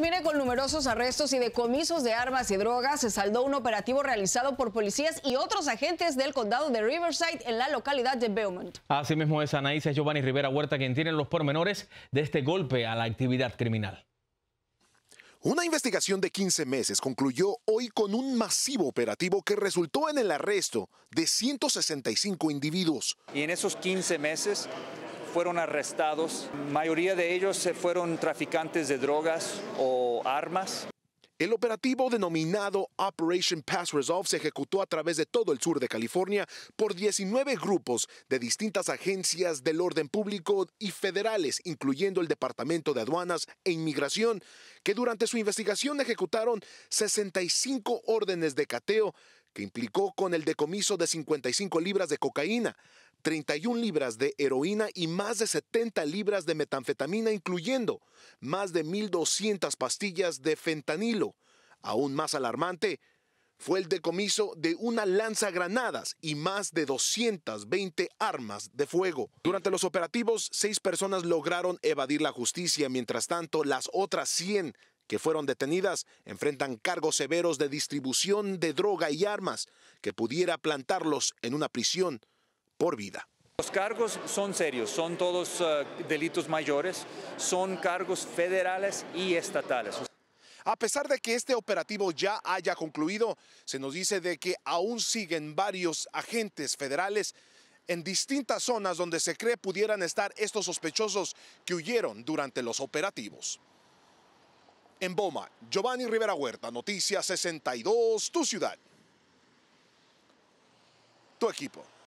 Viene con numerosos arrestos y decomisos de armas y drogas, se saldó un operativo realizado por policías y otros agentes del condado de Riverside en la localidad de Beaumont. Asimismo es Anaís Giovanni Rivera Huerta quien tiene los pormenores de este golpe a la actividad criminal. Una investigación de 15 meses concluyó hoy con un masivo operativo que resultó en el arresto de 165 individuos. Y en esos 15 meses fueron arrestados. mayoría de ellos se fueron traficantes de drogas o armas. El operativo denominado Operation Pass Resolve se ejecutó a través de todo el sur de California por 19 grupos de distintas agencias del orden público y federales, incluyendo el Departamento de Aduanas e Inmigración, que durante su investigación ejecutaron 65 órdenes de cateo que implicó con el decomiso de 55 libras de cocaína, 31 libras de heroína y más de 70 libras de metanfetamina, incluyendo más de 1.200 pastillas de fentanilo. Aún más alarmante, fue el decomiso de una lanza granadas y más de 220 armas de fuego. Durante los operativos, seis personas lograron evadir la justicia, mientras tanto las otras 100 que fueron detenidas enfrentan cargos severos de distribución de droga y armas que pudiera plantarlos en una prisión por vida. Los cargos son serios, son todos eh, delitos mayores, son cargos federales y estatales. A pesar de que este operativo ya haya concluido, se nos dice de que aún siguen varios agentes federales en distintas zonas donde se cree pudieran estar estos sospechosos que huyeron durante los operativos. En Boma, Giovanni Rivera Huerta, Noticias 62, tu ciudad, tu equipo.